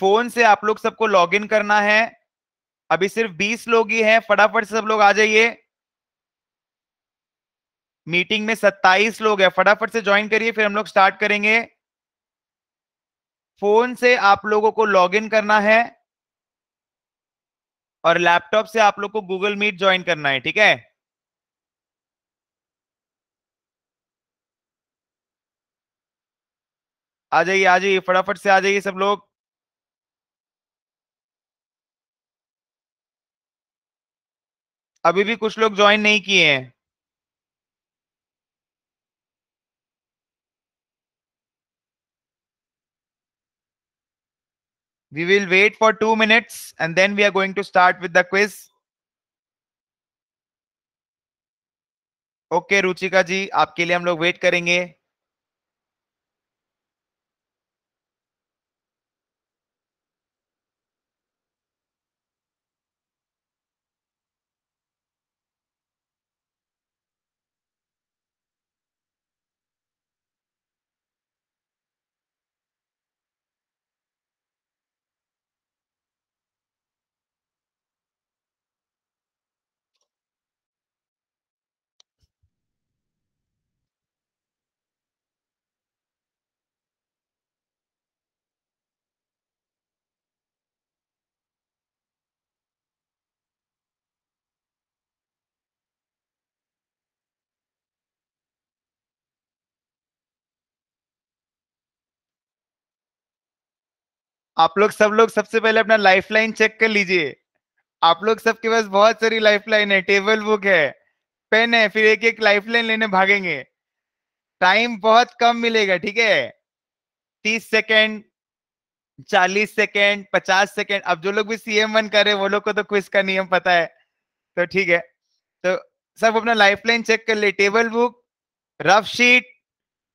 Phone से आप लोग सबको लॉगिन करना है अभी सिर्फ 20 लोग ही हैं फटाफट से सब लोग आ जाइए मीटिंग में 27 लोग हैं फटाफट से ज्वाइन करिए फिर हम लोग स्टार्ट करेंगे फोन से आप लोगों को लॉगिन करना है और लैपटॉप से आप लोग को गूगल मीट ज्वाइन करना है ठीक है आ जाइए आ जाइए फटाफट से आ जाइए सब लोग अभी भी कुछ लोग ज्वाइन नहीं किए हैं We will wait for 2 minutes and then we are going to start with the quiz. okay, ruchika ji aapke liye hum log wait karenge आप लोग सब लोग सबसे पहले अपना लाइफलाइन चेक कर लीजिए आप लोग सबके पास बहुत सारी लाइफलाइन है टेबल बुक है पेन है फिर एक एक लाइफलाइन लेने भागेंगे टाइम बहुत कम मिलेगा ठीक है तीस सेकेंड चालीस सेकेंड पचास सेकेंड अब जो लोग भी सीएम वन कर रहे वो लोग को तो क्विज का नियम पता है तो ठीक है तो सब अपना लाइफलाइन चेक कर ले टेबल बुक रफ शीट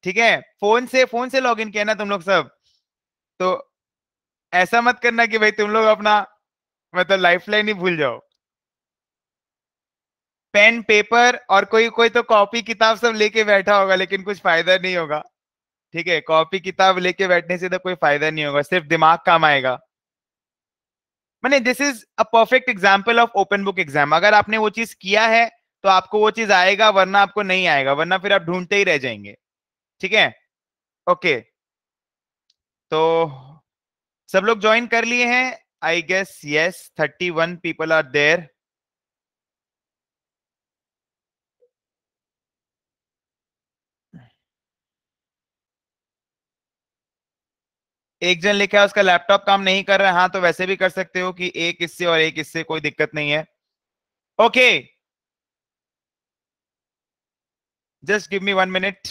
ठीक है फोन से फोन से लॉग इन किया ना तुम लोग सब तो ऐसा मत करना कि भाई तुम लोग अपना मतलब लाइफ लाइन ही भूल जाओ पेन पेपर और कोई कोई तो कॉपी किताब सब लेके बैठा होगा लेकिन कुछ फायदा नहीं होगा ठीक है कॉपी किताब लेके बैठने से तो कोई फायदा नहीं होगा सिर्फ दिमाग काम आएगा मैंने this is a perfect example of open book exam अगर आपने वो चीज किया है तो आपको वो चीज आएगा वरना आपको नहीं आएगा वरना फिर आप ढूंढते ही रह जाएंगे ठीक है ओके तो सब लोग ज्वाइन कर लिए हैं I guess yes thirty one people are there एक जन लिखा है उसका लैपटॉप काम नहीं कर रहा है हाँ तो वैसे भी कर सकते हो कि एक इससे और एक इससे कोई दिक्कत नहीं है okay just give me one minute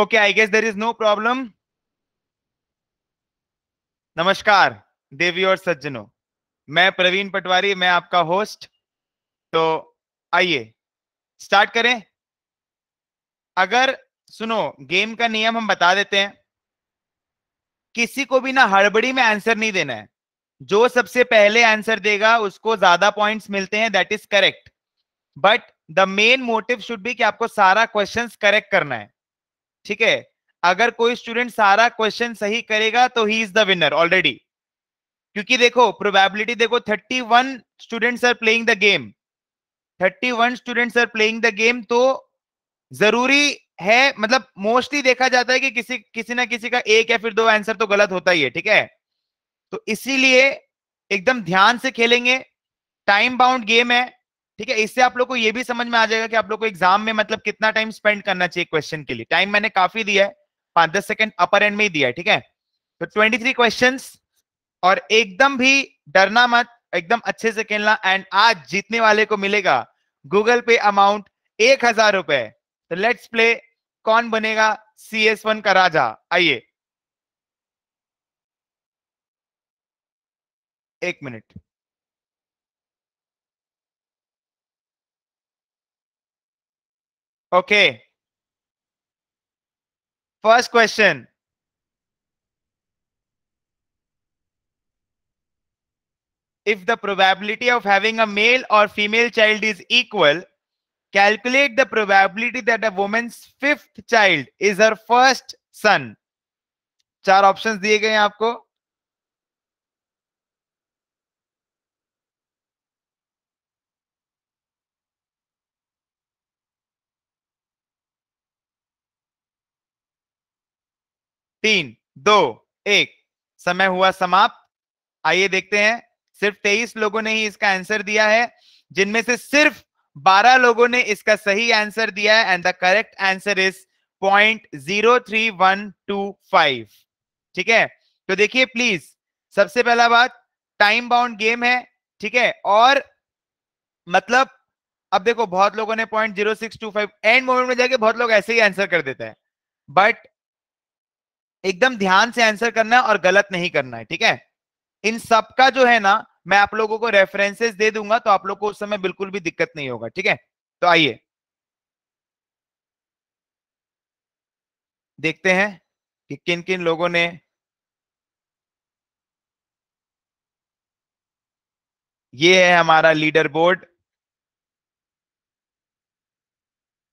okay I guess there is no problem नमस्कार देवी और सज्जनों मैं प्रवीण पटवारी मैं आपका होस्ट तो आइए स्टार्ट करें अगर सुनो गेम का नियम हम बता देते हैं किसी को भी ना हड़बड़ी में आंसर नहीं देना है जो सबसे पहले आंसर देगा उसको ज्यादा पॉइंट्स मिलते हैं that is correct but the main motive should be कि आपको सारा क्वेश्चंस करेक्ट करना है ठीक है अगर कोई स्टूडेंट सारा क्वेश्चन सही करेगा तो he is the winner already क्योंकि देखो प्रोबेबिलिटी देखो 31 students are playing the game 31 students are playing the game तो जरूरी है मतलब मोस्टली देखा जाता है कि किसी किसी ना किसी का एक या फिर दो आंसर तो गलत होता ही है ठीक है तो इसीलिए एकदम ध्यान से खेलेंगे टाइम बाउंड गेम है ठीक है इससे आप लोग को ये भी समझ में आ जाएगा कि आप लोग को एग्जाम में मतलब कितना टाइम स्पेंड करना चाहिए क्वेश्चन के लिए टाइम मैंने काफी दिया है पांच दस सेकंड अपर एंड में ही दिया है ठीक है तो ट्वेंटी थ्री क्वेश्चन और एकदम भी डरना मत एकदम अच्छे से खेलना एंड आज जीतने वाले को मिलेगा गूगल पे अमाउंट एक हजार रुपए तो लेट्स प्ले कौन बनेगा सी एस वन का राजा आइए एक minute Okay. First question. If the probability of having a male or female child is equal, calculate the probability that a woman's fifth child is her first son. चार options दिए गए हैं आपको तीन दो एक समय हुआ समाप्त आइए देखते हैं सिर्फ तेईस लोगों ने ही इसका आंसर दिया है जिनमें से सिर्फ बारह लोगों ने इसका सही आंसर दिया है and the correct answer is point zero three one two five ठीक है तो देखिए प्लीज सबसे पहला बात टाइम बाउंड गेम है ठीक है और मतलब अब देखो बहुत लोगों ने point zero six two five end moment में जाके बहुत लोग ऐसे ही आंसर कर देते हैं बट एकदम ध्यान से आंसर करना है और गलत नहीं करना है ठीक है इन सबका जो है ना मैं आप लोगों को रेफरेंसेस दे दूंगा तो आप लोग को उस समय बिल्कुल भी दिक्कत नहीं होगा ठीक है तो आइए देखते हैं कि किन किन लोगों ने ये है हमारा लीडर बोर्ड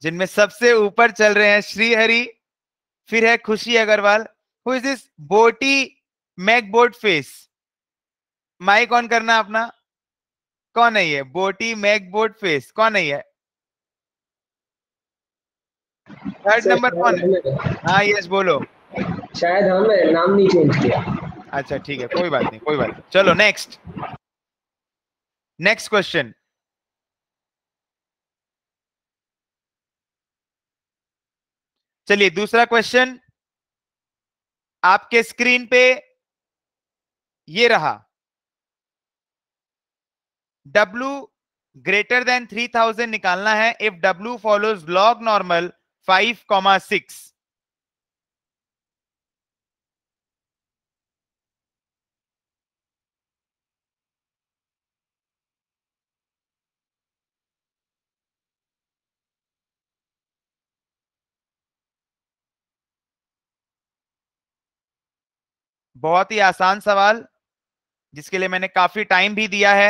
जिनमें सबसे ऊपर चल रहे हैं श्रीहरि फिर है Khushi Agarwal who is this बोटी मैक बोट फेस माइक ऑन करना अपना कौन है ये बोटी मैक बोट फेस कौन है ये थर्ड नंबर कौन है हाँ यस बोलो शायद हमने नाम नहीं चेंज किया अच्छा ठीक है कोई बात नहीं कोई बात नहीं चलो नेक्स्ट नेक्स्ट क्वेश्चन चलिए दूसरा क्वेश्चन आपके स्क्रीन पे ये रहा W ग्रेटर देन 3000 निकालना है if W follows log normal comma six बहुत ही आसान सवाल जिसके लिए मैंने काफी टाइम भी दिया है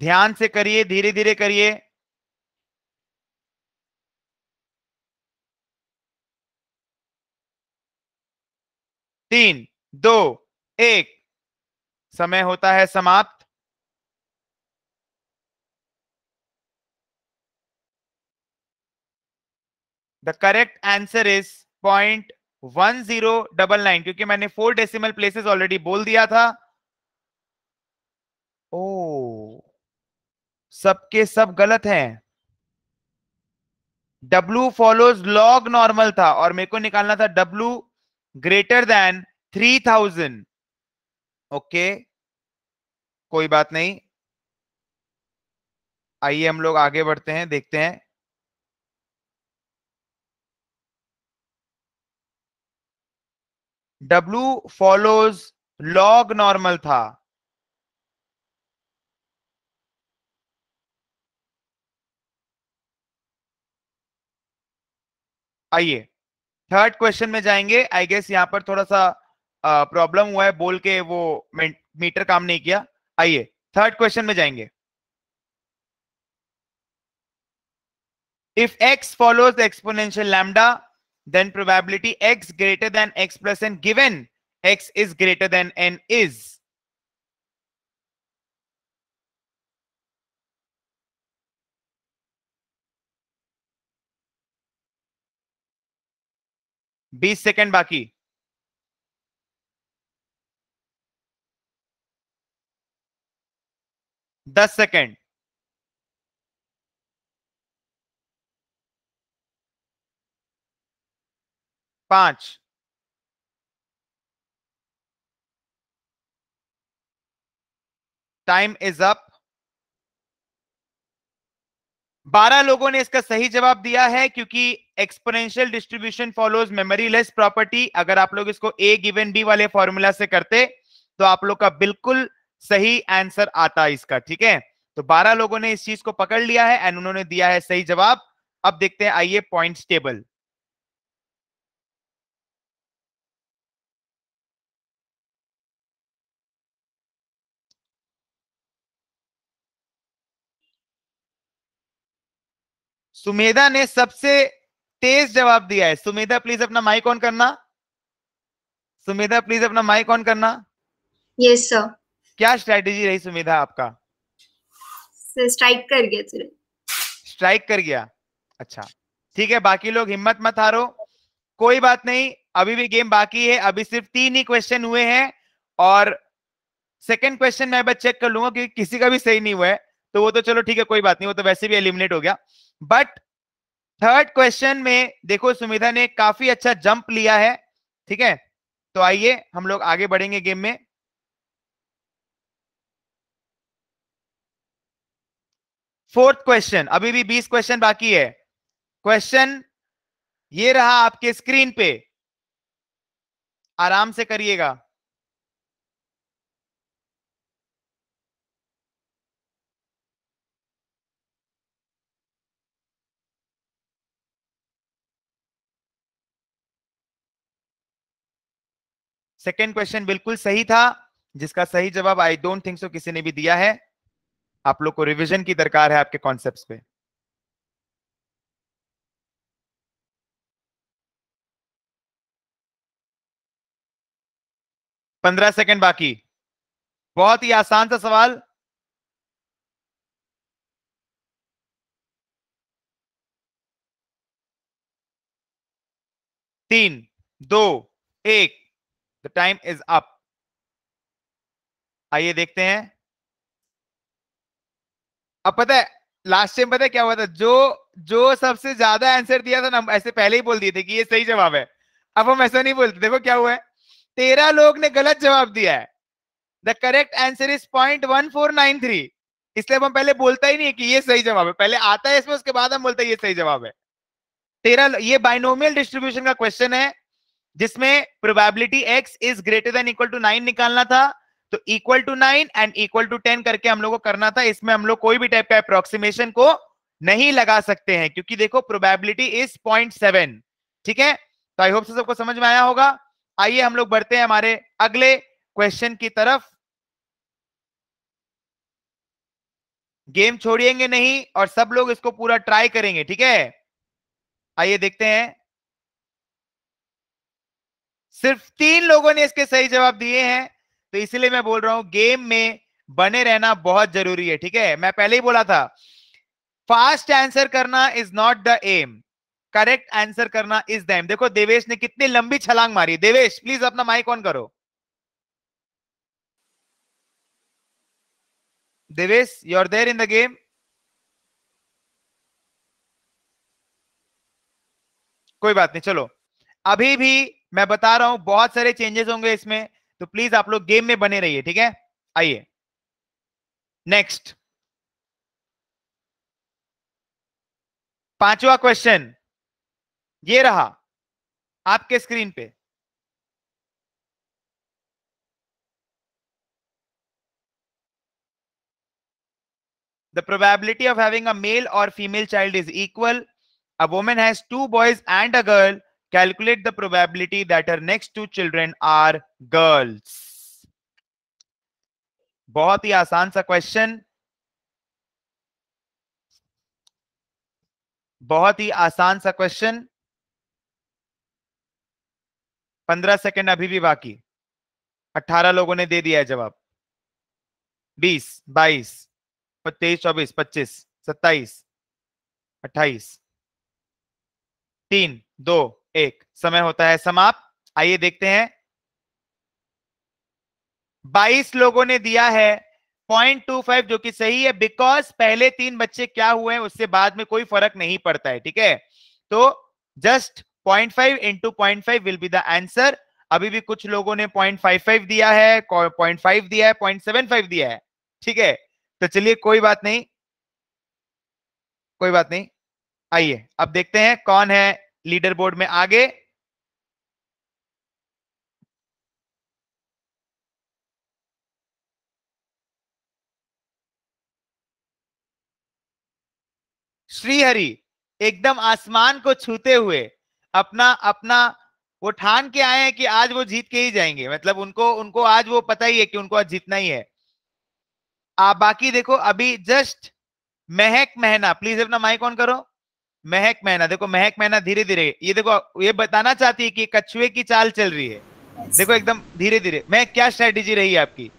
ध्यान से करिए धीरे धीरे करिए तीन दो एक समय होता है समाप्त the correct answer is point one zero double nine क्योंकि मैंने फोर डेसिमल प्लेसेस ऑलरेडी बोल दिया था ओ सबके सब गलत हैं W फॉलोज लॉग नॉर्मल था और मेरे को निकालना था W greater than three thousand okay कोई बात नहीं आइए हम लोग आगे बढ़ते हैं देखते हैं W follows log नॉर्मल था आइए थर्ड क्वेश्चन में जाएंगे आई गेस यहां पर थोड़ा सा प्रॉब्लम हुआ है बोल के वो मीटर काम नहीं किया आइए थर्ड क्वेश्चन में जाएंगे if X follows exponential lambda then probability x greater than x plus n given x is greater than n is. बीस second बाकी The second. पांच टाइम इज अप बारह लोगों ने इसका सही जवाब दिया है क्योंकि exponential distribution follows memoryless property अगर आप लोग इसको ए गिवन बी वाले फॉर्मूला से करते तो आप लोग का बिल्कुल सही आंसर आता इसका ठीक है तो 12 लोगों ने इस चीज को पकड़ लिया है एंड उन्होंने दिया है सही जवाब अब देखते हैं आइए पॉइंट्स टेबल सुमेधा ने सबसे तेज जवाब दिया है सुमेधा प्लीज अपना माइक ऑन करना सुमेधा प्लीज अपना माइक ऑन करना यस सर क्या स्ट्रेटेजी रही सुमेधा आपका स्ट्राइक कर गया स्ट्राइक कर गया अच्छा ठीक है बाकी लोग हिम्मत मत हारो कोई बात नहीं अभी भी गेम बाकी है अभी सिर्फ तीन ही क्वेश्चन हुए हैं और सेकंड क्वेश्चन मैं बस चेक कर लूंगा क्योंकि किसी का भी सही नहीं हुआ है तो वो तो चलो ठीक है कोई बात नहीं वो तो वैसे भी एलिमिनेट हो गया बट थर्ड क्वेश्चन में देखो सुमिधा ने काफी अच्छा जंप लिया है ठीक है तो आइए हम लोग आगे बढ़ेंगे गेम में फोर्थ क्वेश्चन अभी भी बीस क्वेश्चन बाकी है क्वेश्चन ये रहा आपके स्क्रीन पे आराम से करिएगा सेकेंड क्वेश्चन बिल्कुल सही था जिसका सही जवाब आई डोंट थिंक सो किसी ने भी दिया है आप लोग को रिविजन की दरकार है आपके कॉन्सेप्ट पे पंद्रह सेकंड बाकी बहुत ही आसान सा सवाल तीन दो एक द टाइम इज अप आइए देखते हैं अब पता है लास्ट टाइम पता है क्या हुआ था जो जो सबसे ज्यादा आंसर दिया था ना ऐसे पहले ही बोल दिए थे कि ये सही जवाब है अब हम ऐसा नहीं बोलते देखो क्या हुआ है तेरह लोग ने गलत जवाब दिया है the correct answer is point one four nine three इसलिए हम पहले बोलता ही नहीं है कि ये सही जवाब है पहले आता है इसमें उसके बाद हम बोलते हैं ये सही जवाब है तेरह ये बाइनोमियल डिस्ट्रीब्यूशन का क्वेश्चन है जिसमें probability X is greater than equal to nine निकालना था तो equal to nine and equal to ten करके हम लोग को करना था इसमें हम लोग कोई भी टाइप का अप्रोक्सीमेशन को नहीं लगा सकते हैं क्योंकि देखो प्रोबेबिलिटी इज पॉइंट सेवन ठीक है तो आई होप से सबको समझ में आया होगा आइए हम लोग बढ़ते हैं हमारे अगले क्वेश्चन की तरफ गेम छोड़िएंगे नहीं और सब लोग इसको पूरा ट्राई करेंगे ठीक है आइए देखते हैं सिर्फ तीन लोगों ने इसके सही जवाब दिए हैं तो इसलिए मैं बोल रहा हूं गेम में बने रहना बहुत जरूरी है ठीक है मैं पहले ही बोला था फास्ट आंसर करना is not the aim correct answer करना इज द एम देखो देवेश ने कितनी लंबी छलांग मारी देवेश प्लीज अपना माइक ऑन करो Devesh you are there in the game कोई बात नहीं चलो अभी भी मैं बता रहा हूं बहुत सारे चेंजेस होंगे इसमें तो प्लीज आप लोग गेम में बने रहिए ठीक है आइए नेक्स्ट पांचवा क्वेश्चन ये रहा आपके स्क्रीन पे the probability of having a male और female child is equal a women has two boys and a girl calculate the probability that her next two children are girls. बहुत ही आसान सा क्वेश्चन बहुत ही आसान सा क्वेश्चन पंद्रह सेकेंड अभी भी बाकी अट्ठारह लोगों ने दे दिया है जवाब बीस बाईस तेईस चौबीस पच्चीस सत्ताईस अट्ठाईस तीन दो एक समय होता है समाप्त आइए देखते हैं 22 लोगों ने दिया है 0.25 जो कि सही है बिकॉज पहले तीन बच्चे क्या हुए हैं उससे बाद में कोई फर्क नहीं पड़ता है ठीक है तो just 0.5 five into point will be the answer अभी भी कुछ लोगों ने 0.55 दिया है 0.5 दिया है 0.75 दिया है ठीक है तो चलिए कोई बात नहीं कोई बात नहीं आइए अब देखते हैं कौन है लीडर बोर्ड में आगे श्रीहरि एकदम आसमान को छूते हुए अपना अपना वो ठान के आए हैं कि आज वो जीत के ही जाएंगे मतलब उनको उनको आज वो पता ही है कि उनको आज जीतना ही है आप बाकी देखो अभी जस्ट महक महना प्लीज अपना माइक ऑन करो महक मैना देखो महक मैना धीरे धीरे ये देखो ये बताना चाहती है कि कछुए की चाल चल रही है देखो एकदम धीरे धीरे मैं क्या स्ट्रेटेजी रही आपकी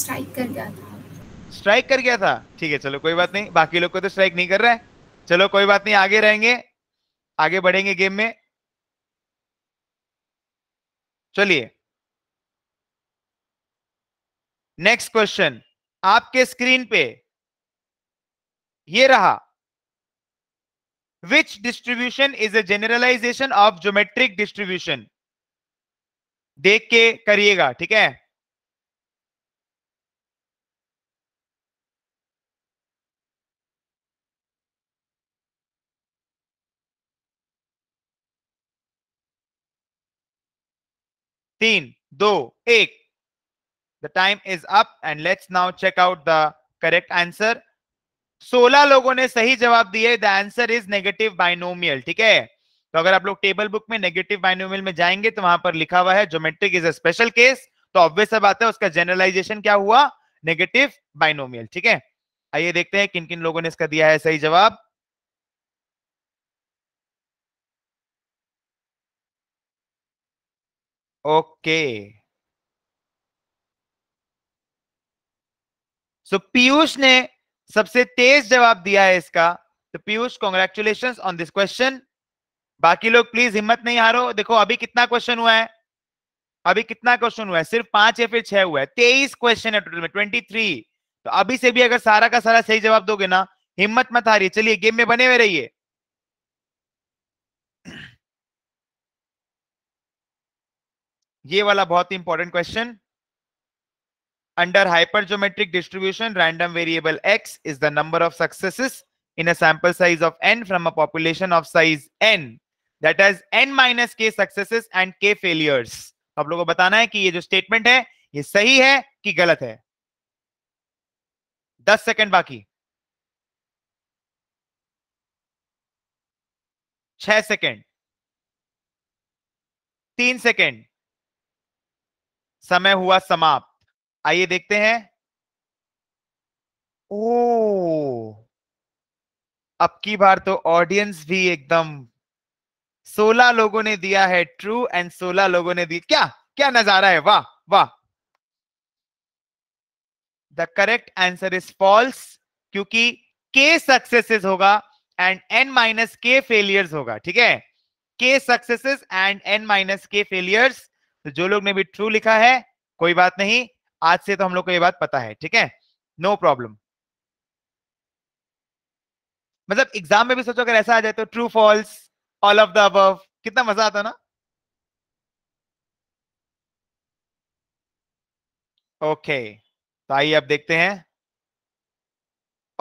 स्ट्राइक कर गया था स्ट्राइक कर गया था ठीक है चलो कोई बात नहीं बाकी लोग को तो स्ट्राइक नहीं कर रहा है चलो कोई बात नहीं आगे रहेंगे आगे बढ़ेंगे गेम में चलिए नेक्स्ट क्वेश्चन आपके स्क्रीन पे ये रहा which distribution is a generalization of geometric distribution देख के करिएगा ठीक है तीन दो एक the time is up and let's now check out the correct answer सोलह लोगों ने सही जवाब दिए the answer is negative binomial ठीक है तो अगर आप लोग टेबल बुक में नेगेटिव बाइनोमियल में जाएंगे तो वहां पर लिखा हुआ है geometric is a special case तो ऑब्वियस बात है उसका जनरलाइजेशन क्या हुआ नेगेटिव बाइनोमियल ठीक है आइए देखते हैं किन किन लोगों ने इसका दिया है सही जवाब ओके सो पीयूष ने सबसे तेज जवाब दिया है इसका तो Piyush congratulation on this question बाकी लोग प्लीज हिम्मत नहीं हारो देखो अभी कितना क्वेश्चन हुआ है अभी कितना क्वेश्चन हुआ है सिर्फ पांच या फिर छह हुआ है तेईस क्वेश्चन है टोटल में ट्वेंटी थ्री तो अभी से भी अगर सारा का सारा सही जवाब दोगे ना हिम्मत मत हारिए चलिए गेम में बने हुए रहिए ये वाला बहुत ही important question Under hypergeometric distribution, random variable x is the number of successes in a sample size of n from a population of size n. That has n minus k successes and k failures. aap logo ko batana hai ki ye jo statement hai ye sahi hai ki galat hai 10 second baki 6 second 3 second समय हुआ समाप्त आइए देखते हैं ओ अब की बार तो audience भी एकदम सोलह लोगों ने दिया है ट्रू एंड सोलह लोगों ने दी क्या क्या नजारा है वाह वाह the correct answer is false क्योंकि के सक्सेसेस होगा and N minus K failures होगा ठीक है K successes and N minus K failures तो जो लोग ने भी ट्रू लिखा है कोई बात नहीं आज से तो हम लोग को ये बात पता है ठीक है नो प्रॉब्लम मतलब एग्जाम में भी सोचो अगर ऐसा आ जाए तो true false all of the above कितना मजा आता ना ओके okay, तो आइए अब देखते हैं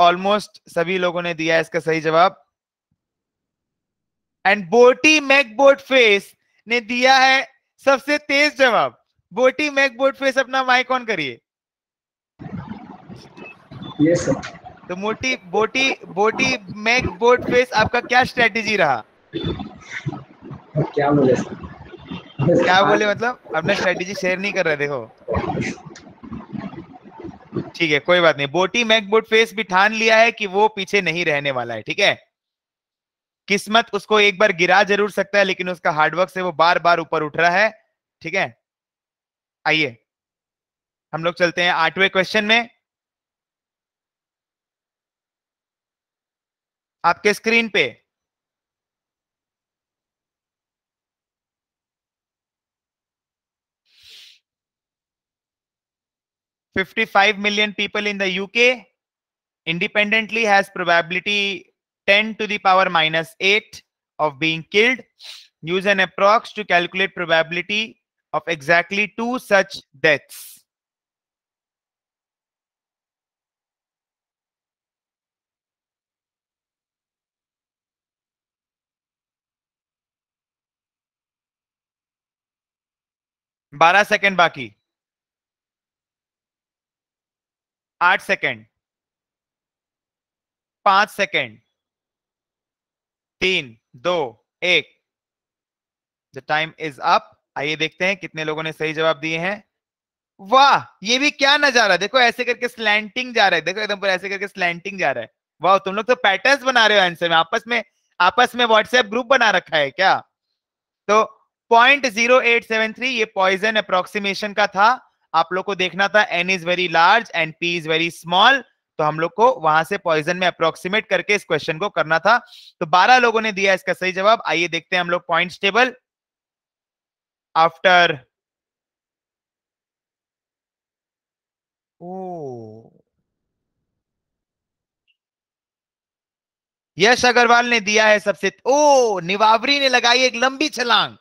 ऑलमोस्ट सभी लोगों ने दिया इसका सही जवाब एंड बोटी मैकबोट फेस ने दिया है सबसे तेज जवाब बोटी मैक बोट फेस अपना माइक ऑन करिए yes, तो मोटी बोटी बोटी मैक बोट फेस आपका क्या स्ट्रेटेजी रहा क्या बोले क्या बोले मतलब अपना स्ट्रेटेजी शेयर नहीं कर रहे देखो ठीक है कोई बात नहीं बोटी मैक बोट फेस भी ठान लिया है कि वो पीछे नहीं रहने वाला है ठीक है किस्मत उसको एक बार गिरा जरूर सकता है लेकिन उसका हार्डवर्क से वो बार बार ऊपर उठ रहा है ठीक है आइए हम लोग चलते हैं आठवें क्वेश्चन में आपके स्क्रीन पे fifty five million people in the UK independently has probability ten to the power minus eight of being killed use an approx to calculate probability of exactly two such deaths. Bara second baki. Eight second. Pat second. Teen, do, ek. The time is up. आइए देखते हैं कितने लोगों ने सही जवाब दिए हैं वाह ये भी क्या नजारा देखो ऐसे करके स्लैंटिंग जा रहा है देखो एकदम पर ऐसे करके स्लैंटिंग जा रहा है वाह तुम लोग तो पैटर्न बना रहे हो आंसर में आपस में आपस में व्हाट्सएप ग्रुप बना रखा है क्या तो point zero eight seven three ये पॉइजन अप्रोक्सीमेशन का था आप लोग को देखना था N is very large and P is very small तो हम लोग को वहां से पॉइजन में अप्रोक्सीमेट करके इस क्वेश्चन को करना था तो बारह लोगों ने दिया इसका सही जवाब आइए देखते हैं हम लोग point table after oh Yash Agarwal ने दिया है सबसे ओ निवावरी ने लगाई एक लंबी छलांग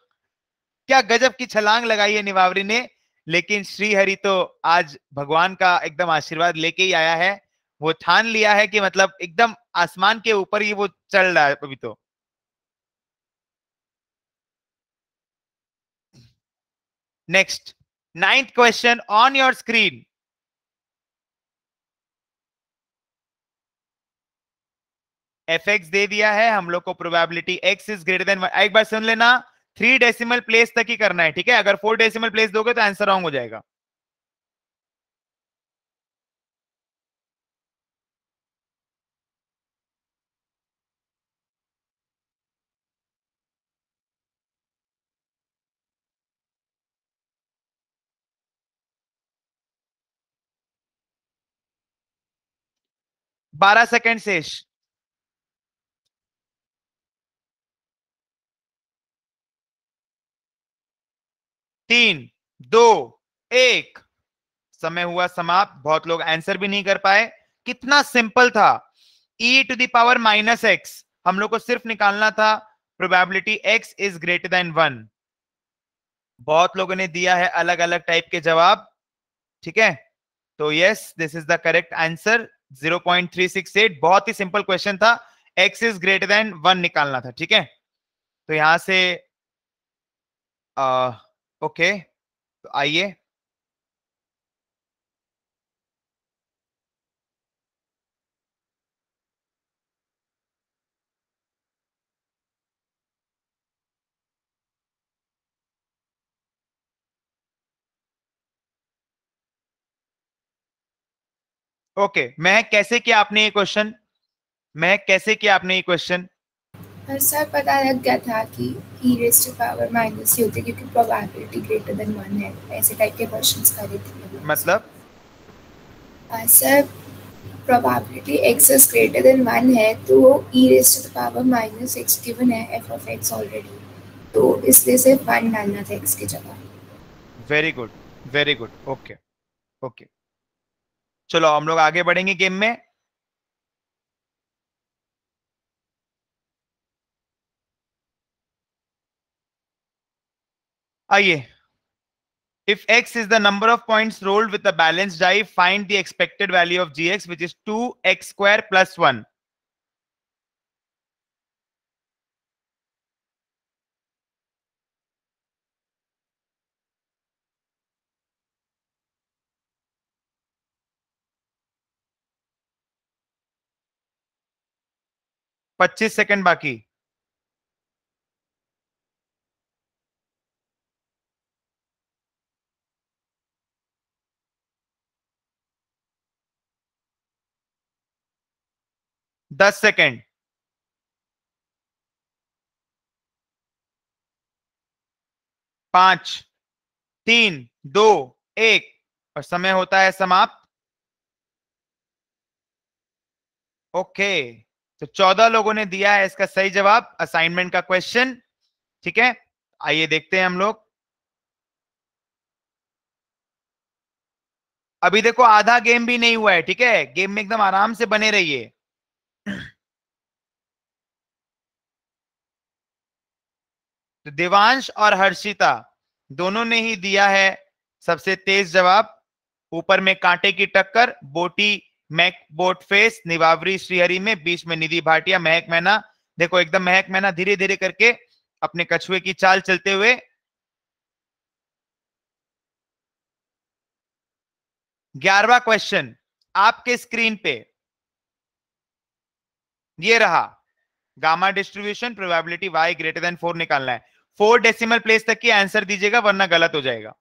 क्या गजब की छलांग लगाई है निवावरी ने लेकिन श्रीहरि तो आज भगवान का एकदम आशीर्वाद लेके ही आया है वो ठान लिया है कि मतलब एकदम आसमान के ऊपर ही वो चल रहा है अभी तो Next, ninth question on your screen. F X दे दिया है हम लोग को probability X is greater than एक बार सुन लेना थ्री डेसिमल प्लेस तक ही करना है ठीक है अगर फोर डेसिमल प्लेस दोगे तो आंसर रॉन्ग हो जाएगा बारह सेकेंड शेष तीन दो एक समय हुआ समाप्त बहुत लोग आंसर भी नहीं कर पाए कितना सिंपल था E to the power minus X हम लोग को सिर्फ निकालना था probability X is greater than one बहुत लोगों ने दिया है अलग अलग टाइप के जवाब ठीक है तो yes this is the correct answer 0.368 बहुत ही सिंपल क्वेश्चन था x is greater than one निकालना था ठीक है तो यहां से आ, uh, ओके तो आइए ओके मैं कैसे किया आपने ये क्वेश्चन मैं कैसे किया आपने ये क्वेश्चन सर पता लग गया था कि e raised to power minus होते क्योंकि प्रोबेबिलिटी ग्रेटर देन 1 है ऐसे टाइप के क्वेश्चंस करे थे मतलब sir probability x is greater than 1 है तो e raised to the power minus x given है f of x ऑलरेडी तो इसलिए सिर्फ 1 डालना था x की जगह very good very good okay okay चलो हम लोग आगे बढ़ेंगे गेम में आइए if x is the number of points rolled with a balanced die find the expected value of gx which is 2x square plus 1 25 second बाकी दस second पांच तीन दो एक और समय होता है समाप्त ओके तो चौदह लोगों ने दिया है इसका सही जवाब असाइनमेंट का क्वेश्चन ठीक है आइए देखते हैं हम लोग अभी देखो आधा गेम भी नहीं हुआ है ठीक है गेम में एकदम आराम से बने रहिए तो देवांश और हर्षिता दोनों ने ही दिया है सबसे तेज जवाब ऊपर में कांटे की टक्कर बोटी मैक फेस निवावरी श्रीहरी में बीच में निधि भाटिया महक मैना देखो एकदम महक मैना धीरे धीरे करके अपने कछुए की चाल चलते हुए ग्यारहवा क्वेश्चन आपके स्क्रीन पे ये रहा gamma distribution probability Y greater than four निकालना है फोर डेसिमल प्लेस तक की आंसर दीजिएगा वरना गलत हो जाएगा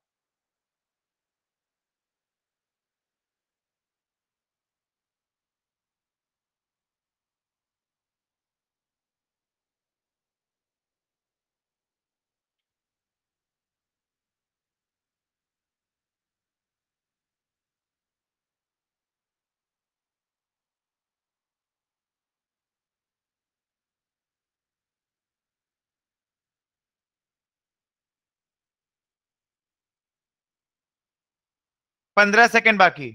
पंद्रह सेकंड बाकी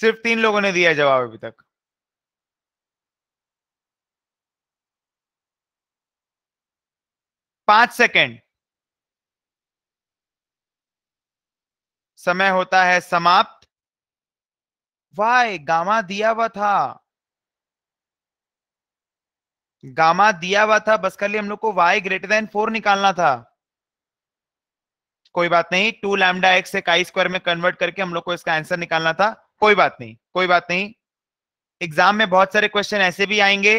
सिर्फ तीन लोगों ने दिया जवाब अभी तक पांच सेकंड समय होता है समाप्त वाई गामा दिया हुआ था गामा दिया हुआ था बस खाली हम लोग को वाई ग्रेटर देन फोर निकालना था कोई बात नहीं टू लैमडा एक्स एक आई स्क्वायर में कन्वर्ट करके हम लोग को इसका आंसर निकालना था कोई बात नहीं कोई बात नहीं एग्जाम में बहुत सारे क्वेश्चन ऐसे भी आएंगे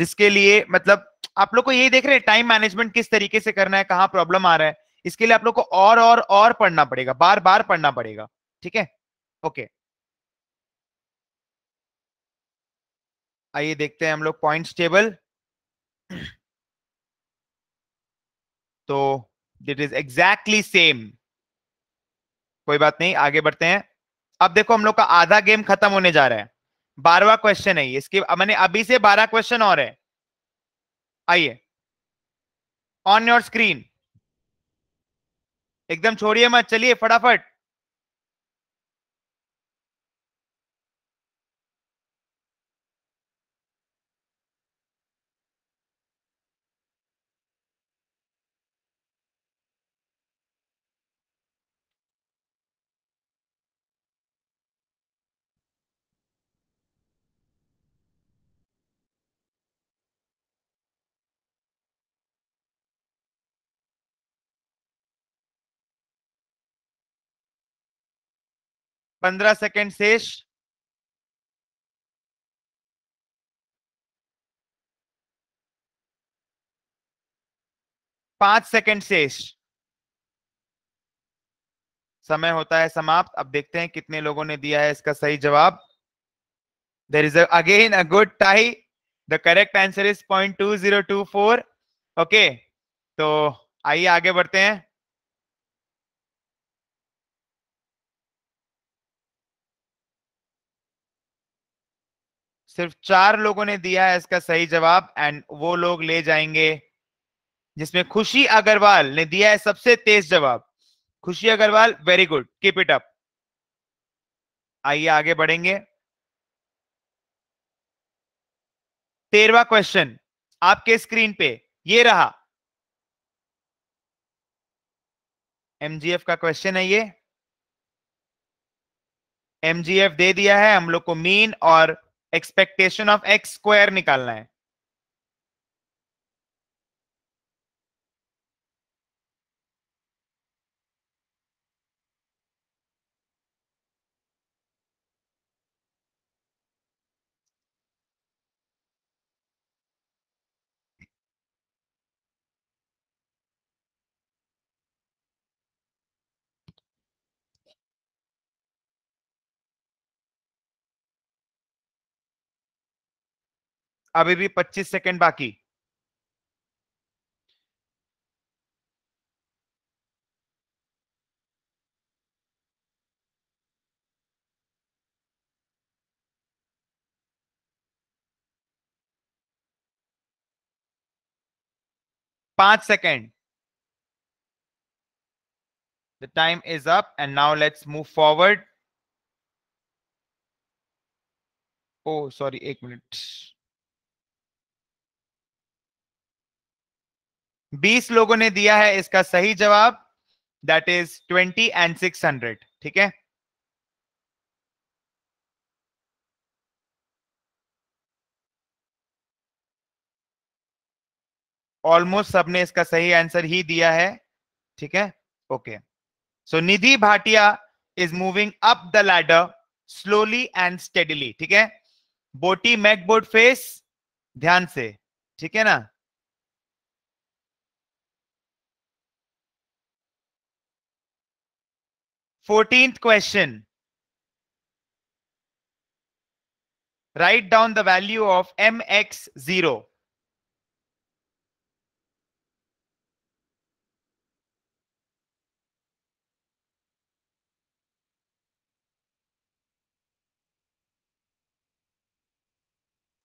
जिसके लिए मतलब आप लोग को यही देख रहे हैं टाइम मैनेजमेंट किस तरीके से करना है कहाँ प्रॉब्लम आ रहा है इसके लिए आप लोग को और और और पढ़ना पड़ेगा बार बार पढ़ना पड़ेगा ठीक है ओके आइए देखते हैं हम लोग पॉइंट्स टेबल तो दिट इज एग्जैक्टली सेम कोई बात नहीं आगे बढ़ते हैं अब देखो हम लोग का आधा गेम खत्म होने जा रहा है बारवा क्वेश्चन है इसके मैंने अभी से बारह क्वेश्चन और है आइए ऑन योर स्क्रीन एकदम छोड़िए मत चलिए फटाफट पंद्रह सेकेंड शेष पांच सेकेंड शेष समय होता है समाप्त अब देखते हैं कितने लोगों ने दिया है इसका सही जवाब there is again a good tie the correct answer is point two zero two four okay तो आइए आगे बढ़ते हैं सिर्फ चार लोगों ने दिया है इसका सही जवाब एंड वो लोग ले जाएंगे जिसमें खुशी अग्रवाल ने दिया है सबसे तेज जवाब Khushi Agarwal very good keep it up आइए आगे बढ़ेंगे तेरवा क्वेश्चन आपके स्क्रीन पे ये रहा एमजीएफ का क्वेश्चन है ये एमजीएफ दे दिया है हम लोग को मीन और एक्सपेक्टेशन ऑफ एक्स स्क्वायर निकालना है अभी भी 25 सेकंड बाकी पांच second the time is up and now let's move forward oh sorry एक मिनट बीस लोगों ने दिया है इसका सही जवाब that is twenty and six hundred ठीक है ऑलमोस्ट सबने इसका सही आंसर ही दिया है ठीक है okay so Nidhi Bhatia is moving up the ladder slowly and steadily ठीक है बोटी मैकबोर्ड फेस ध्यान से ठीक है ना right question. Write down the value of mx0.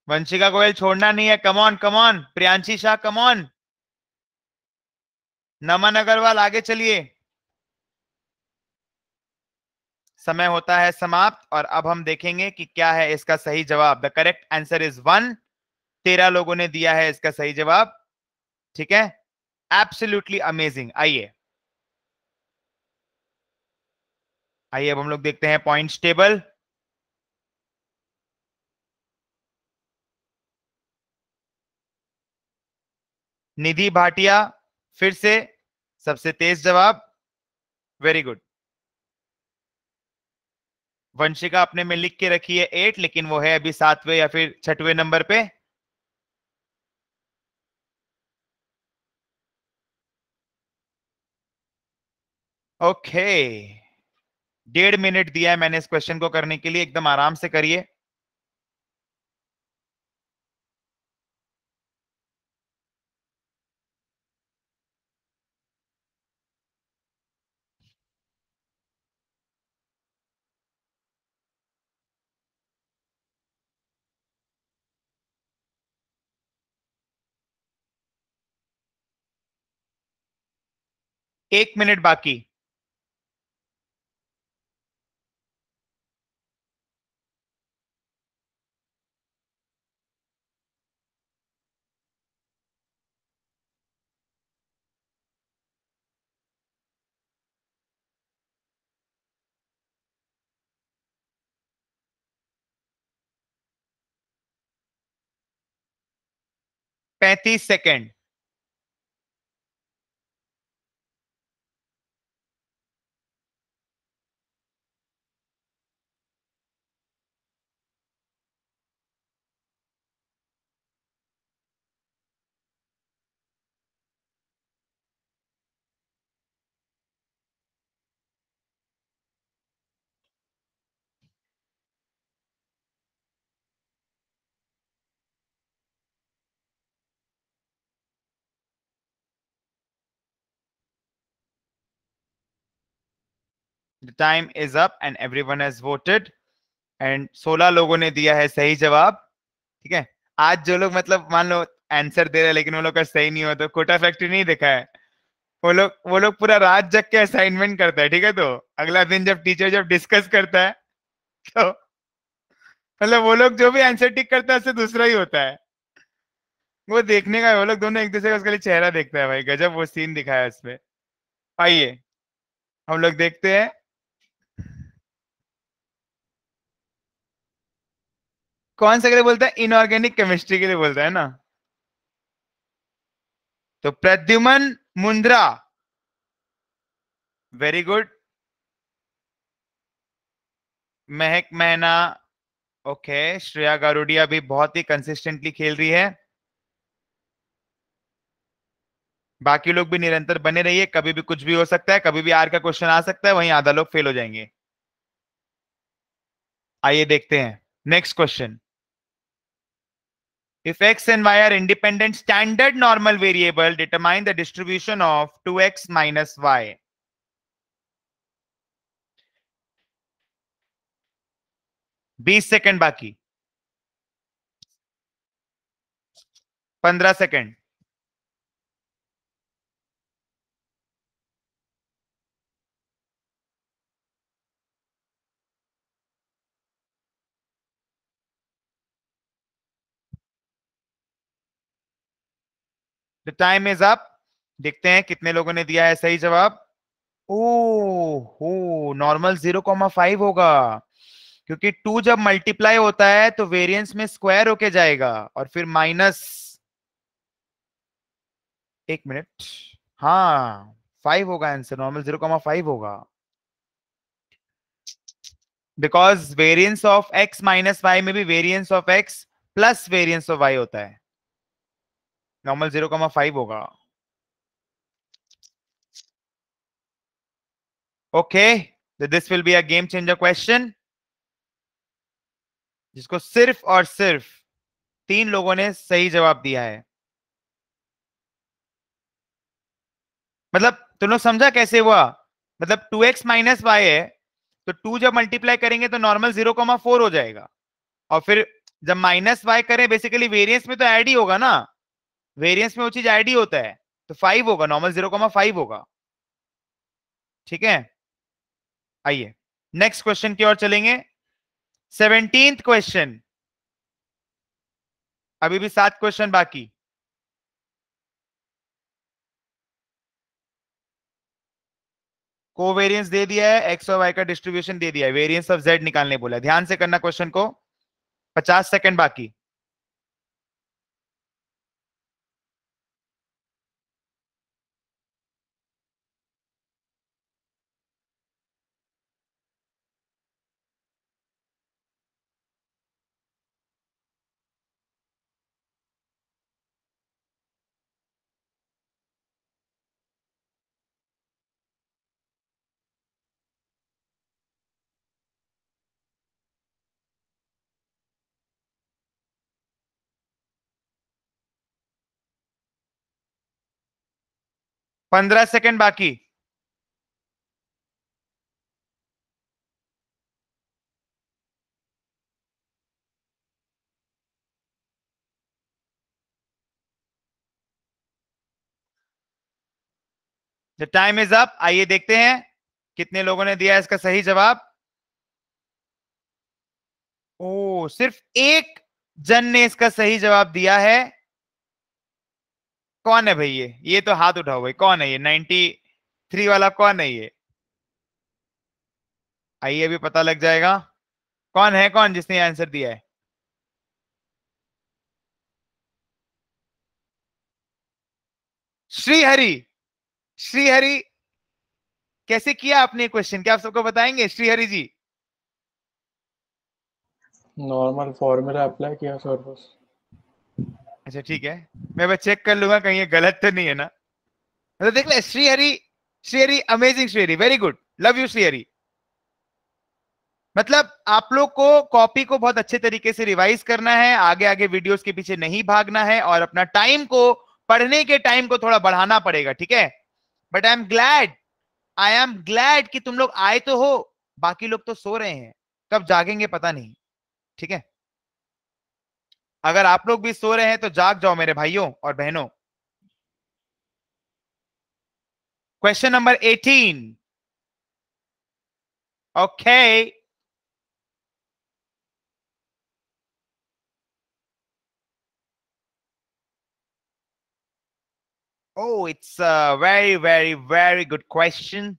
Vanshika Goyal छोड़ना नहीं है come on come on Priyanshi Shah come on Naman Agarwal आगे चलिए समय होता है समाप्त और अब हम देखेंगे कि क्या है इसका सही जवाब the correct answer is one तेरह लोगों ने दिया है इसका सही जवाब ठीक है एब्सोल्यूटली अमेजिंग आइए आइए अब हम लोग देखते हैं पॉइंट्स टेबल निधि भाटिया फिर से सबसे तेज जवाब वेरी गुड वंशिका अपने में लिख के रखी है एट लेकिन वो है अभी सातवें या फिर छठवें नंबर पे ओके डेढ़ मिनट दिया है मैंने इस क्वेश्चन को करने के लिए एकदम आराम से करिए एक मिनट बाकी पैंतीस second time is up and everyone has voted and 16 लोगों ने दिया है सही जवाब ठीक है आज जो लोग मतलब मान लो आंसर दे रहे लेकिन वो लोग का सही नहीं हो तो कोटा फैक्ट्री नहीं देखा है वो लोग वो लोग पूरा रात जग के असाइनमेंट करता है ठीक है तो अगला दिन जब टीचर जब डिस्कस करता है तो मतलब वो लोग जो भी आंसर टिक करता है उससे दूसरा ही होता है वो देखने का वो लोग दोनों एक दूसरे का उसके लिए चेहरा देखता है भाई गजब वो सीन दिखाया उसमें आइए हम लोग देखते हैं कौन से के लिए बोलता है इनऑर्गेनिक केमिस्ट्री के लिए बोलता है ना तो प्रद्युमन मुंद्रा वेरी गुड महक मैना ओके श्रेया गारुडिया भी बहुत ही कंसिस्टेंटली खेल रही है बाकी लोग भी निरंतर बने रहिए कभी भी कुछ भी हो सकता है कभी भी आर का क्वेश्चन आ सकता है वहीं आधा लोग फेल हो जाएंगे आइए देखते हैं next question If x and y are independent standard normal variable, determine the distribution of 2x minus y. B second second बाकी तो टाइम इज अप देखते हैं कितने लोगों ने दिया है सही जवाब ओ हो नॉर्मल जीरो कॉमा फाइव होगा क्योंकि टू जब मल्टीप्लाई होता है तो वेरिएंस में स्क्वायर होके जाएगा और फिर माइनस एक मिनट हाँ फाइव होगा answer normal zero comma five होगा because variance of X minus Y में भी variance of X plus variance of Y होता है नॉर्मल जीरो कमा फाइव होगा okay this will be a game changer question जिसको सिर्फ और सिर्फ तीन लोगों ने सही जवाब दिया है मतलब तुम लोग समझा कैसे हुआ मतलब टू एक्स माइनस वाई है तो टू जब मल्टीप्लाई करेंगे तो नॉर्मल जीरो कॉमा फोर हो जाएगा और फिर जब माइनस वाई करें बेसिकली वेरिएंस में तो ऐड ही होगा ना वेरियंस में वो चीज आईडी होता है तो फाइव होगा नॉर्मल जीरो कॉमा फाइव होगा ठीक है आइए नेक्स्ट क्वेश्चन की ओर चलेंगे सेवनटीन क्वेश्चन अभी भी सात क्वेश्चन बाकी कोवेरियंस दे दिया है एक्स और वाई का डिस्ट्रीब्यूशन दे दिया है वेरियंस ऑफ जेड निकालने बोला ध्यान से करना क्वेश्चन को पचास सेकंड बाकी पंद्रह सेकेंड बाकी द टाइम इज अप आइए देखते हैं कितने लोगों ने दिया इसका सही जवाब ओ सिर्फ एक जन ने इसका सही जवाब दिया है कौन है भाई ये ये तो हाथ उठाओ भाई कौन है ये नाइनटी थ्री वाला कौन है ये आइए अभी पता लग जाएगा कौन है कौन जिसने आंसर दिया है श्रीहरि श्रीहरि कैसे किया आपने क्वेश्चन क्या आप सबको बताएंगे Shrihari ji normal formula apply किया सर बस अच्छा ठीक है मैं बस चेक कर लूंगा कहीं ये गलत तो नहीं है ना मतलब देख ले Shrihari Shrihari amazing Shrihari very good love you Shrihari मतलब आप लोग को कॉपी को बहुत अच्छे तरीके से रिवाइज करना है आगे आगे वीडियोस के पीछे नहीं भागना है और अपना टाइम को पढ़ने के टाइम को थोड़ा बढ़ाना पड़ेगा ठीक है but I am glad I am glad कि तुम लोग आए तो हो बाकी लोग तो सो रहे हैं कब जागेंगे पता नहीं ठीक है अगर आप लोग भी सो रहे हैं तो जाग जाओ मेरे भाइयों और बहनों question number eighteen okay oh it's a very very very good question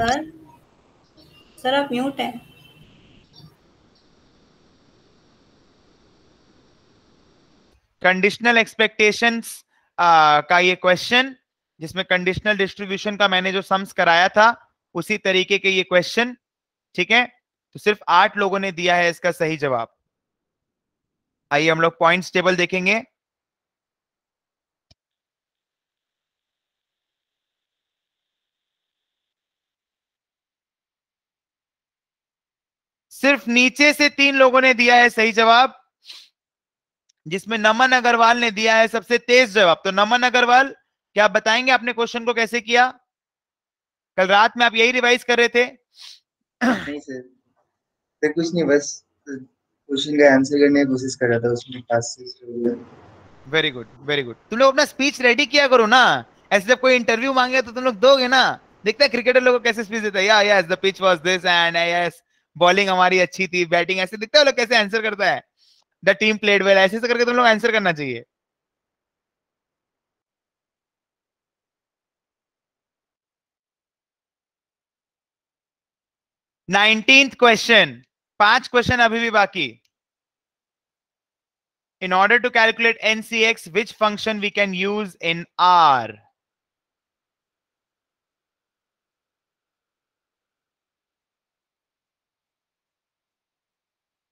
sir sir आप म्यूट हैं कंडीशनल एक्सपेक्टेशंस का ये क्वेश्चन जिसमें कंडीशनल डिस्ट्रीब्यूशन का मैंने जो सम्स कराया था उसी तरीके के ये क्वेश्चन ठीक है तो सिर्फ आठ लोगों ने दिया है इसका सही जवाब आइए हम लोग पॉइंट्स टेबल देखेंगे सिर्फ नीचे से तीन लोगों ने दिया है सही जवाब जिसमें नमन अग्रवाल ने दिया है सबसे तेज जवाब तो नमन अग्रवाल क्या आप बताएंगे आपने क्वेश्चन को कैसे किया कल रात में आप यही रिवाइज कर रहे थे नहीं सर कुछ नहीं बस क्वेश्चन का आंसर करने की कोशिश कर रहा था उसमें वेरी गुड वेरी गुड तुम लोग अपना स्पीच रेडी किया करो ना ऐसे जब कोई इंटरव्यू मांगे तो तुम लोग दोगे ना देखते हैं क्रिकेटर लोगों को कैसे स्पीच देता है या yes the pitch was this and yes bowling हमारी अच्छी थी बैटिंग ऐसे दिखता है लोग कैसे आंसर करता है द टीम प्लेड वेल ऐसे करके तुम लोग आंसर करना चाहिए नाइनटींथ क्वेश्चन पांच क्वेश्चन अभी भी बाकी in order to calculate NCX which function we can use in R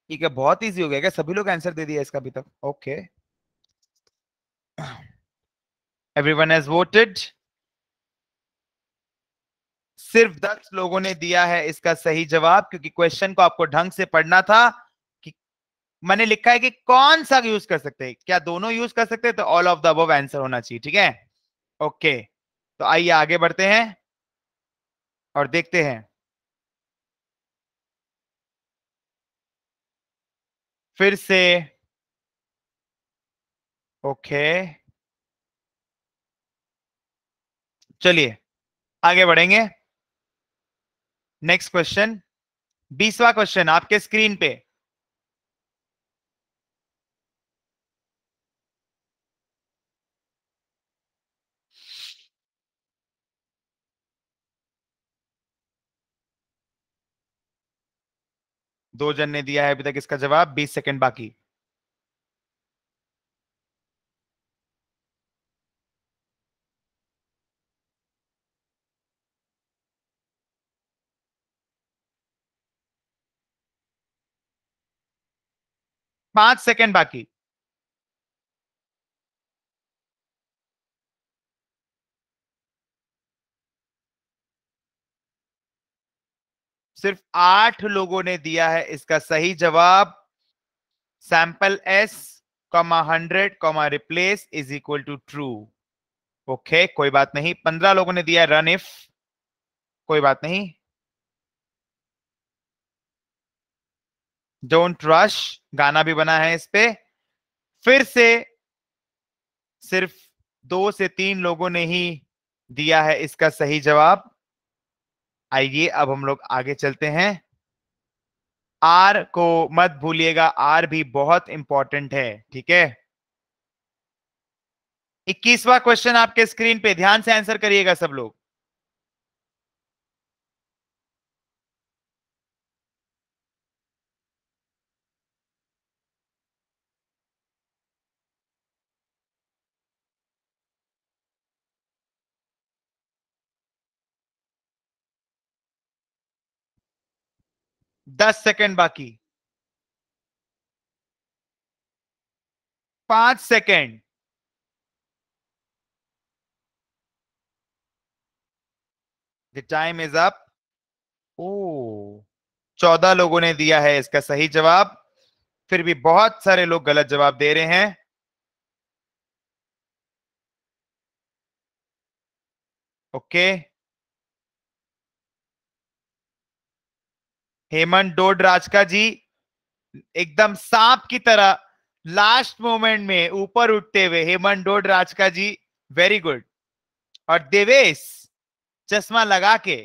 ठीक है बहुत इजी हो गया क्या सभी लोग आंसर दे दिया इसका अभी तक ओके एवरीवन हैज वोटेड सिर्फ दस लोगों ने दिया है इसका सही जवाब क्योंकि क्वेश्चन को आपको ढंग से पढ़ना था कि मैंने लिखा है कि कौन सा यूज कर सकते हैं क्या दोनों यूज कर सकते हैं तो all of the above answer होना चाहिए ठीक है ओके तो आइए आगे बढ़ते हैं और देखते हैं फिर से ओके चलिए आगे बढ़ेंगे नेक्स्ट क्वेश्चन बीसवा क्वेश्चन आपके स्क्रीन पे दो जन ने दिया है अभी तक इसका जवाब बीस सेकेंड बाकी पांच सेकेंड बाकी सिर्फ आठ लोगों ने दिया है इसका सही जवाब sample S comma hundred comma replace is equal to true okay कोई बात नहीं पंद्रह लोगों ने दिया रन इफ कोई बात नहीं डोंट रश गाना भी बना है इस पे फिर से सिर्फ दो से तीन लोगों ने ही दिया है इसका सही जवाब आइए अब हम लोग आगे चलते हैं आर को मत भूलिएगा आर भी बहुत इंपॉर्टेंट है ठीक है इक्कीसवा क्वेश्चन आपके स्क्रीन पे ध्यान से आंसर करिएगा सब लोग दस सेकेंड बाकी पांच second the time is up oh चौदह लोगों ने दिया है इसका सही जवाब फिर भी बहुत सारे लोग गलत जवाब दे रहे हैं ओके okay. हेमंत डोडराजका जी एकदम सांप की तरह लास्ट मोमेंट में ऊपर उठते हुए हेमंत डोडराजका जी वेरी गुड और देवेश चश्मा लगा के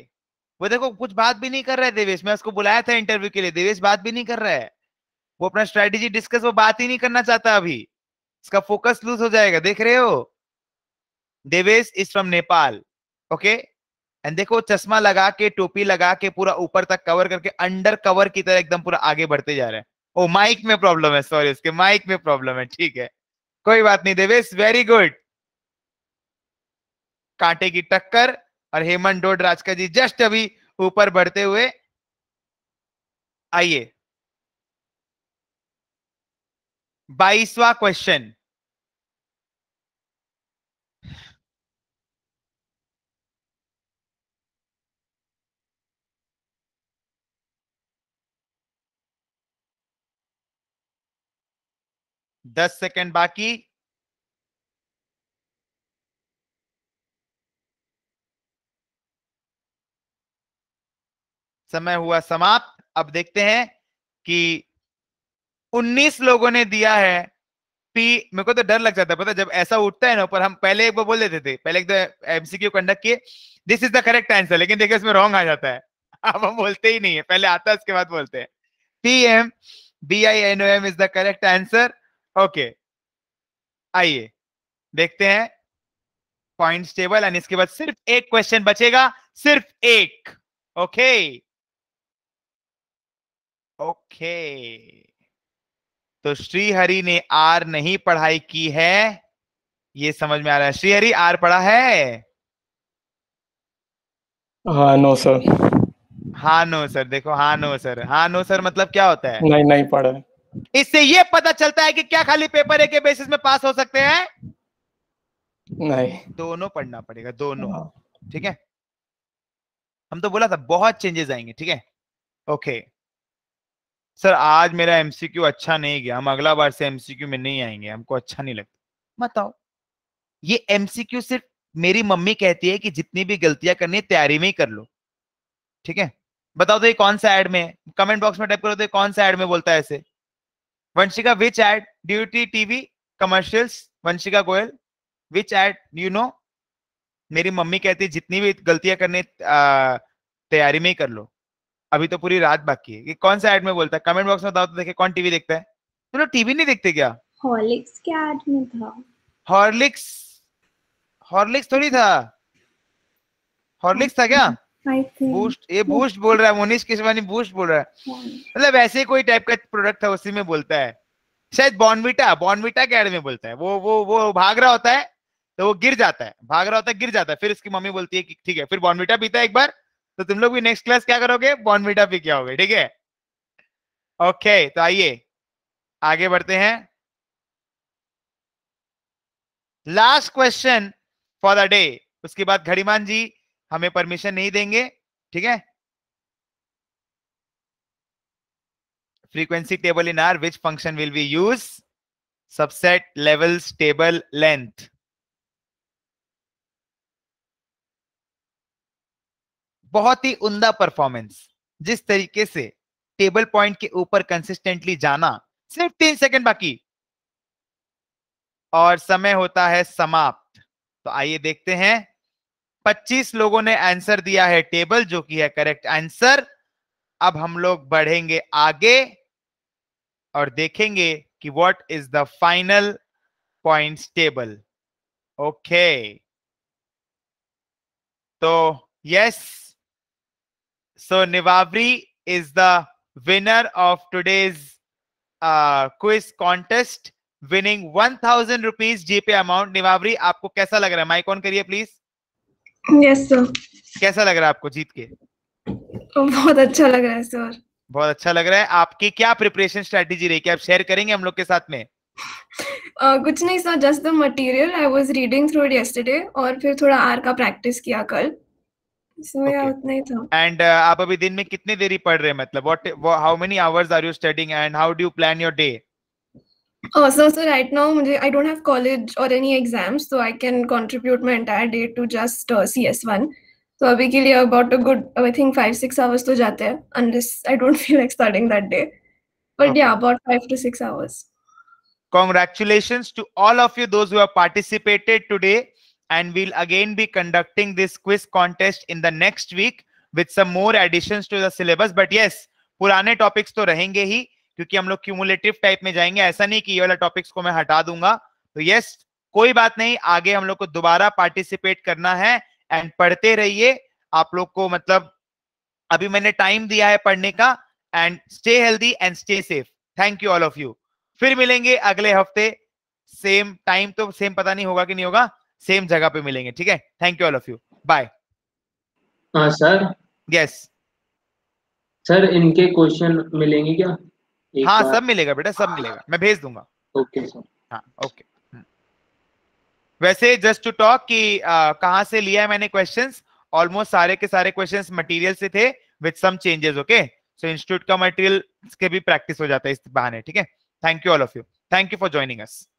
वो देखो कुछ बात भी नहीं कर रहा है देवेश मैं उसको बुलाया था इंटरव्यू के लिए देवेश बात भी नहीं कर रहा है वो अपना स्ट्रेटेजी डिस्कस वो बात ही नहीं करना चाहता अभी इसका फोकस लूज हो जाएगा देख रहे हो Devesh is from Nepal okay and देखो चश्मा लगा के टोपी लगा के पूरा ऊपर तक कवर करके अंडर कवर की तरह एकदम पूरा आगे बढ़ते जा रहे हैं ओ oh, माइक में प्रॉब्लम है सॉरी उसके माइक में प्रॉब्लम है ठीक है कोई बात नहीं देवेश वेरी गुड कांटे की टक्कर और हेमंत डोड राजका जी जस्ट अभी ऊपर बढ़ते हुए आइए बाईसवा क्वेश्चन दस सेकेंड बाकी समय हुआ समाप्त अब देखते हैं कि 19 लोगों ने दिया है पी मेरे को तो डर लग जाता है पता जब ऐसा उठता है ना पर हम पहले एक बार बोल देते थे पहले एक एमसीक्यू तो कंडक्ट किए this is the correct answer लेकिन देखिए उसमें रॉन्ग आ जाता है अब हम बोलते ही नहीं है पहले आता है उसके बाद बोलते हैं P M B I N O M is the correct answer okay आइए देखते हैं पॉइंट टेबल एंड इसके बाद सिर्फ एक क्वेश्चन बचेगा सिर्फ एक ओके ओके तो श्रीहरि ने आर नहीं पढ़ाई की है ये समझ में आ रहा है श्रीहरि आर पढ़ा है हाँ नो सर हाँ नो सर देखो हाँ नो सर हाँ नो सर मतलब क्या होता है नहीं नहीं पढ़ा इससे यह पता चलता है कि क्या खाली पेपर ए के बेसिस में पास हो सकते हैं नहीं दोनों पढ़ना पड़ेगा दोनों हाँ। ठीक है हम तो बोला था बहुत चेंजेस आएंगे ठीक है ओके सर आज मेरा एमसीक्यू अच्छा नहीं गया हम अगला बार से एमसीक्यू में नहीं आएंगे हमको अच्छा नहीं लगता बताओ ये एमसीक्यू सिर्फ मेरी मम्मी कहती है कि जितनी भी गलतियां करनी है तैयारी में ही कर लो ठीक है बताओ तो ये कौन सा एड में कमेंट बॉक्स में टाइप करो तो ये कौन सा एड में बोलता है ऐसे Vanshika which ad do you see TV commercials? Vanshika Goyal, which ad मेरी मम्मी कहती जितनी भी गलतियां करने तैयारी में ही कर लो अभी तो पूरी रात बाकी है कि कौन सा एड में बोलता है कमेंट बॉक्स में बताओ तो देखे कौन टीवी देखता है तुम लोग टीवी नहीं देखते क्या हॉर्लिक्स के एड में था हॉर्लिक्स हॉर्लिक्स थोड़ी था हॉर्लिक्स था क्या बूस्ट ये बूस्ट बोल रहा है मोनिश किशवानी बूस्ट बोल रहा है मतलब ऐसे कोई टाइप का प्रोडक्ट था उसी में बोलता है शायद बॉनविटा बॉनविटा के एड में बोलता है वो वो वो भाग रहा होता है तो वो गिर जाता है भाग रहा होता है गिर जाता है फिर उसकी मम्मी बोलती है कि ठीक है फिर बॉनविटा पीता है एक बार तो तुम लोग भी नेक्स्ट क्लास क्या करोगे बॉनविटा पी क्या आओगे ठीक है ओके तो आइए आगे बढ़ते हैं last question for the day उसके बाद घड़ीमान जी हमें परमिशन नहीं देंगे ठीक है frequency table in R which function will be use subset levels table length बहुत ही उमदा परफॉर्मेंस जिस तरीके से टेबल पॉइंट के ऊपर कंसिस्टेंटली जाना सिर्फ तीन सेकंड बाकी और समय होता है समाप्त तो आइए देखते हैं पच्चीस लोगों ने आंसर दिया है टेबल जो कि है करेक्ट आंसर अब हम लोग बढ़ेंगे आगे और देखेंगे कि what is the final points table okay तो यस सो निवावरी is the winner of today's quiz contest winning one thousand rupees GPay amount निवावरी आपको कैसा लग रहा है माइकॉन करिए प्लीज यस सर कैसा लग रहा है आपको जीत के बहुत अच्छा लग रहा है सर बहुत अच्छा लग रहा है आपकी क्या प्रिपरेशन स्ट्रेटेजी रही आप शेयर करेंगे हम लोग के साथ में Uh, कुछ नहीं sir just the material I was reading through yesterday और फिर थोड़ा आर का प्रैक्टिस किया कल इसमें okay. था एंड uh, आप अभी दिन में कितने देरी पढ़ रहे हैं मतलब what how many hours are you studying and how do you plan your day Oh, so, so right now I don't have college or any exams, so I can contribute my entire day to just uh, CS1. So अभी के about a good I think five six hours to जाते unless I don't feel like starting that day. But okay. yeah, about five to six hours. Congratulations to all of you those who have participated today, and we'll again be conducting this quiz contest in the next week with some more additions to the syllabus. But yes, पुराने topics तो रहेंगे ही. क्योंकि हम लोग cumulative type में जाएंगे ऐसा नहीं कि ये वाला टॉपिक्स को मैं हटा दूंगा तो यस कोई बात नहीं आगे हम लोग को दोबारा पार्टिसिपेट करना है एंड पढ़ते रहिए आप लोग को मतलब अभी मैंने टाइम दिया है पढ़ने का and stay healthy and stay safe thank you all of you फिर मिलेंगे अगले हफ्ते सेम टाइम तो सेम पता नहीं होगा कि नहीं होगा सेम जगह पे मिलेंगे ठीक है thank you all of you bye sir yes sir इनके क्वेश्चन मिलेंगे क्या हाँ सब मिलेगा बेटा सब हाँ। मिलेगा मैं भेज दूंगा ओके सर हाँ ओके हम्म। वैसे जस्ट टू टॉक कि कहा से लिया है मैंने क्वेश्चंस ऑलमोस्ट सारे के सारे क्वेश्चंस मटेरियल से थे with some changes okay so institute का मटेरियल के भी प्रैक्टिस हो जाता है इस बहाने ठीक है thank you all of you thank you for joining us